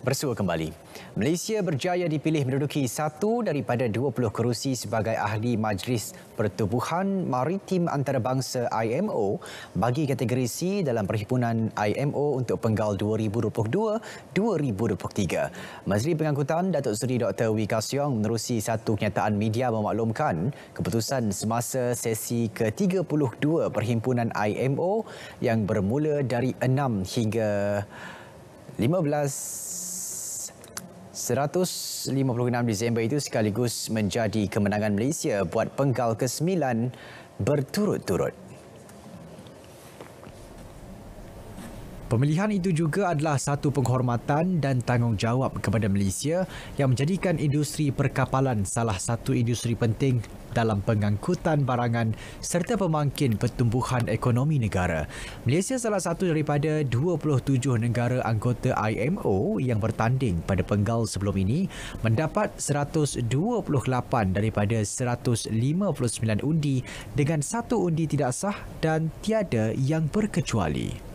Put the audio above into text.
bersua kembali. Malaysia berjaya dipilih menduduki satu daripada 20 kerusi sebagai ahli Majlis Pertubuhan Maritim Antarabangsa IMO bagi kategori C dalam perhimpunan IMO untuk penggal 2022-2023. Menteri Pengangkutan Datuk Seri Dr. Wika Siong menerusi satu kenyataan media memaklumkan keputusan semasa sesi ke-32 perhimpunan IMO yang bermula dari 6 hingga 15 156 Disember itu sekaligus menjadi kemenangan Malaysia buat penggal ke-9 berturut-turut. Pemilihan itu juga adalah satu penghormatan dan tanggungjawab kepada Malaysia yang menjadikan industri perkapalan salah satu industri penting dalam pengangkutan barangan serta pemangkin pertumbuhan ekonomi negara. Malaysia salah satu daripada 27 negara anggota IMO yang bertanding pada penggal sebelum ini mendapat 128 daripada 159 undi dengan satu undi tidak sah dan tiada yang berkecuali.